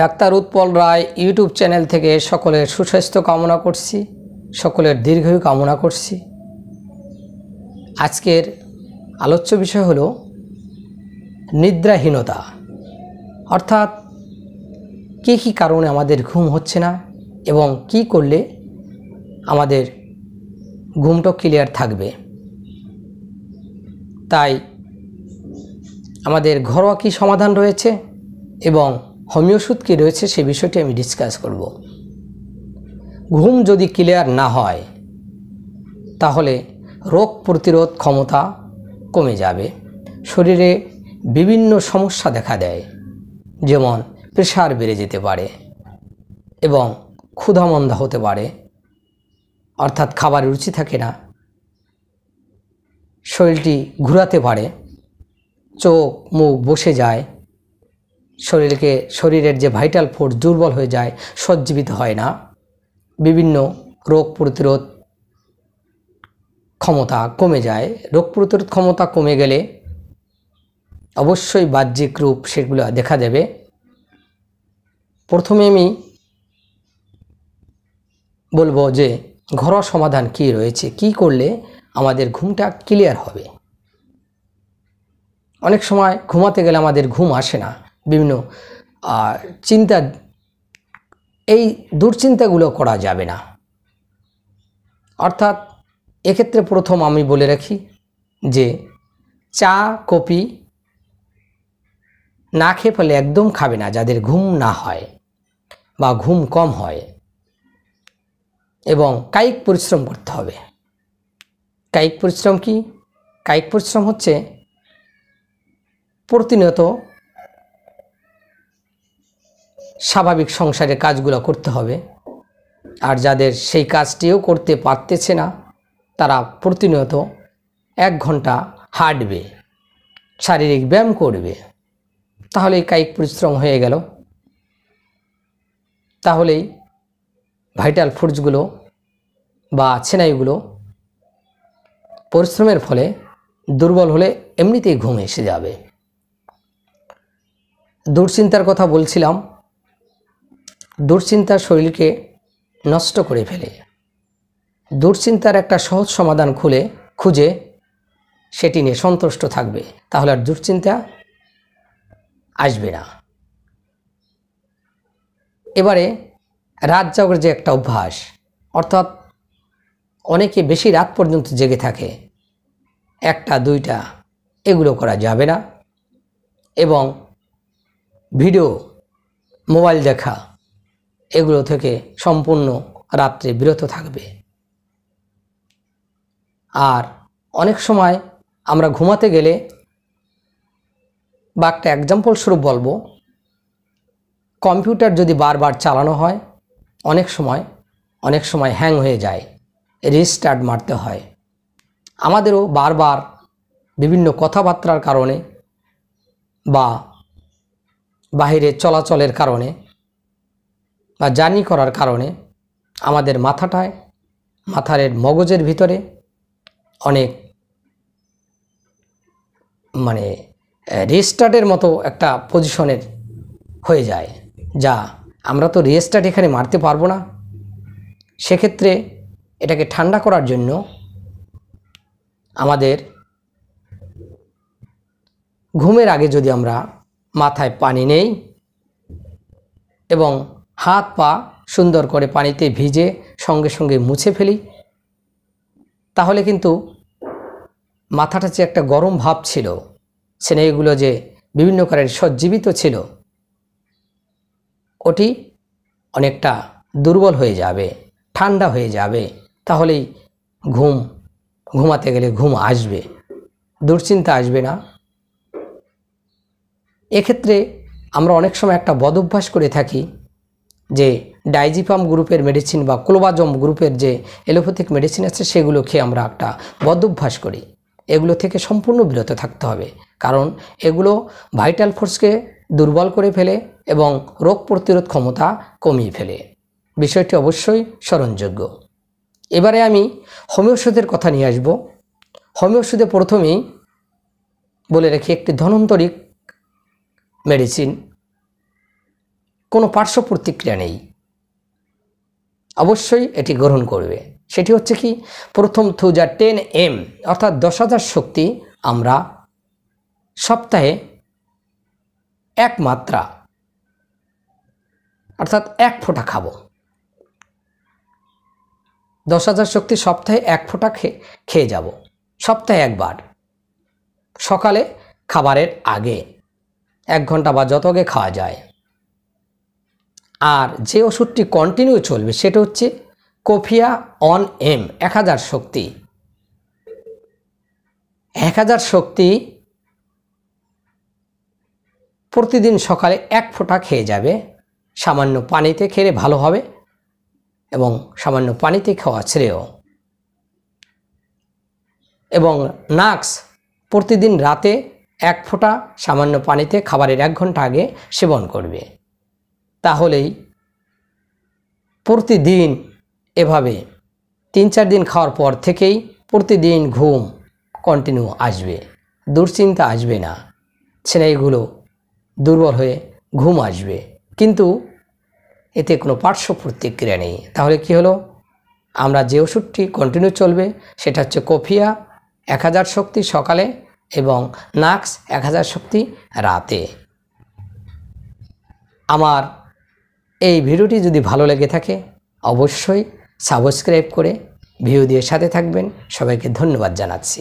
doctor Utpal Roy YouTube channel থেকে সকলের সুস্বাস্থ্য কামনা করছি সকলের দীর্ঘায়ু কামনা করছি আজকের আলোচ্য বিষয় হলো নিদ্রাহীনতা অর্থাৎ কী কী কারণে আমাদের ঘুম হচ্ছে না এবং কি করলে আমাদের ঘুমটা ক্লিয়ার থাকবে তাই আমাদের ঘরোয়া কী সমাধান রয়েছে এবং হোমিও ওষুধ কী রয়েছে সে বিষয়টি আমি ডিসকাস করব ঘুম যদি ক্লিয়ার না হয় তাহলে রোগ প্রতিরোধ ক্ষমতা কমে যাবে শরীরে বিভিন্ন সমস্যা দেখা দেয় যেমন প্রেশার বেড়ে যেতে পারে এবং ক্ষুধামন্দা হতে পারে অর্থাৎ খাবার রুচি থাকে না শরীরটি ঘুরাতে পারে চোখ মুখ বসে যায় শরীরকে শরীরের যে ভাইটাল ফোর্স দুর্বল হয়ে যায় সজ্জীবিত হয় না বিভিন্ন রোগ প্রতিরোধ ক্ষমতা কমে যায় রোগ প্রতিরোধ ক্ষমতা কমে গেলে অবশ্যই বাহ্যিক রূপ সেগুলো দেখা যাবে প্রথমে আমি বলবো যে ঘরোয়া সমাধান কি রয়েছে কি করলে আমাদের ঘুমটা ক্লিয়ার হবে অনেক সময় ঘুমাতে গেলে আমাদের ঘুম আসে না বিভিন্ন চিন্তা এই দুশ্চিন্তাগুলো করা যাবে না অর্থাৎ এক্ষেত্রে প্রথম আমি বলে রাখি যে চা কফি না খেয়ে ফেলে একদম খাবে না যাদের ঘুম না হয় বা ঘুম কম হয় এবং কায়িক পরিশ্রম করতে হবে কায়িক পরিশ্রম কি কায়িক পরিশ্রম হচ্ছে প্রতিনিয়ত স্বাভাবিক সংসারে কাজগুলো করতে হবে আর যাদের সেই কাজটিও করতে পারতেছে না তারা প্রতিনিয়ত এক ঘন্টা হাঁটবে শারীরিক ব্যায়াম করবে তাহলেই কায়িক পরিশ্রম হয়ে গেল তাহলেই ভাইটাল ফুডসগুলো বা ছেনাইগুলো পরিশ্রমের ফলে দুর্বল হলে এমনিতেই ঘুম এসে যাবে দুশ্চিন্তার কথা বলছিলাম দুশ্চিন্তার শরীরকে নষ্ট করে ফেলে দুশ্চিন্তার একটা সহজ সমাধান খুলে খুঁজে সেটি নিয়ে সন্তুষ্ট থাকবে তাহলে আর দুশ্চিন্তা আসবে না এবারে রাত জাগর যে একটা অভ্যাস অর্থাৎ অনেকে বেশি রাত পর্যন্ত জেগে থাকে একটা দুইটা এগুলো করা যাবে না এবং ভিডিও মোবাইল দেখা এগুলো থেকে সম্পূর্ণ রাত্রে বিরত থাকবে আর অনেক সময় আমরা ঘুমাতে গেলে বা একটা এক্সাম্পল স্বরূপ বলবো কম্পিউটার যদি বারবার চালানো হয় অনেক সময় অনেক সময় হ্যাং হয়ে যায় রিস্টার্ট মারতে হয় আমাদেরও বারবার বিভিন্ন কথাবার্তার কারণে বা বাহিরে চলাচলের কারণে বা জার্নি করার কারণে আমাদের মাথাটায় মাথার মগজের ভিতরে অনেক মানে রেজিস্টার্ডের মতো একটা পজিশনের হয়ে যায় যা আমরা তো রেজিস্টার্ড এখানে মারতে পারবো না সেক্ষেত্রে এটাকে ঠান্ডা করার জন্য আমাদের ঘুমের আগে যদি আমরা মাথায় পানি নেই এবং হাত পা সুন্দর করে পানিতে ভিজে সঙ্গে সঙ্গে মুছে ফেলি তাহলে কিন্তু মাথাটা যে একটা গরম ভাব ছিল স্নেহগুলো যে বিভিন্ন কারণে সজ্জীবিত ছিল ওটি অনেকটা দুর্বল হয়ে যাবে ঠান্ডা হয়ে যাবে তাহলেই ঘুম ঘুমাতে গেলে ঘুম আসবে দুশ্চিন্তা আসবে না এক্ষেত্রে আমরা অনেক সময় একটা বদভ্যাস করে থাকি যে ডাইজিফাম গ্রুপের মেডিসিন বা ক্লোবাজম গ্রুপের যে এলোপ্যাথিক মেডিসিন আছে সেগুলো খেয়ে আমরা একটা বদভ্যাস করি এগুলো থেকে সম্পূর্ণ বিরত থাকতে হবে কারণ এগুলো ভাইটাল ফোর্সকে দুর্বল করে ফেলে এবং রোগ প্রতিরোধ ক্ষমতা কমিয়ে ফেলে বিষয়টি অবশ্যই স্মরণযোগ্য এবারে আমি হোমিও ওষুধের কথা নিয়ে আসব হোমিও ওষুধে প্রথমেই বলে রাখি একটি ধনন্তরিক মেডিসিন কোনো পার্শ্ব প্রতিক্রিয়া নেই অবশ্যই এটি গ্রহণ করবে সেটি হচ্ছে কি প্রথম থুজা টেন এম অর্থাৎ দশ হাজার শক্তি আমরা সপ্তাহে এক মাত্রা অর্থাৎ এক ফোঁটা খাব দশ হাজার শক্তি সপ্তাহে এক ফোঁটা খেয়ে যাব সপ্তাহে একবার সকালে খাবারের আগে এক ঘন্টা বা যত আগে খাওয়া যায় আর যে ওষুধটি কন্টিনিউ চলবে সেটা হচ্ছে কোফিয়া অন এম এক হাজার শক্তি এক হাজার শক্তি প্রতিদিন সকালে এক ফোঁটা খেয়ে যাবে সামান্য পানিতে খেলে ভালো হবে এবং সামান্য পানিতে খাওয়া শ্রেয় এবং নাক্স প্রতিদিন রাতে এক ফোঁটা সামান্য পানিতে খাবারের এক ঘন্টা আগে সেবন করবে তাহলেই প্রতিদিন এভাবে তিন চার দিন খাওয়ার পর থেকেই প্রতিদিন ঘুম কন্টিনিউ আসবে দুশ্চিন্তা আসবে না ছেলেগুলো দুর্বল হয়ে ঘুম আসবে কিন্তু এতে কোনো পার্শ্ব প্রতিক্রিয়া নেই তাহলে কি হলো আমরা যে ওষুধটি কন্টিনিউ চলবে সেটা হচ্ছে কফিয়া এক হাজার শক্তি সকালে এবং নাক্স এক হাজার শক্তি রাতে আমার এই ভিডিওটি যদি ভালো লেগে থাকে অবশ্যই সাবস্ক্রাইব করে ভিউ দিয়ে সাথে থাকবেন সবাইকে ধন্যবাদ জানাচ্ছি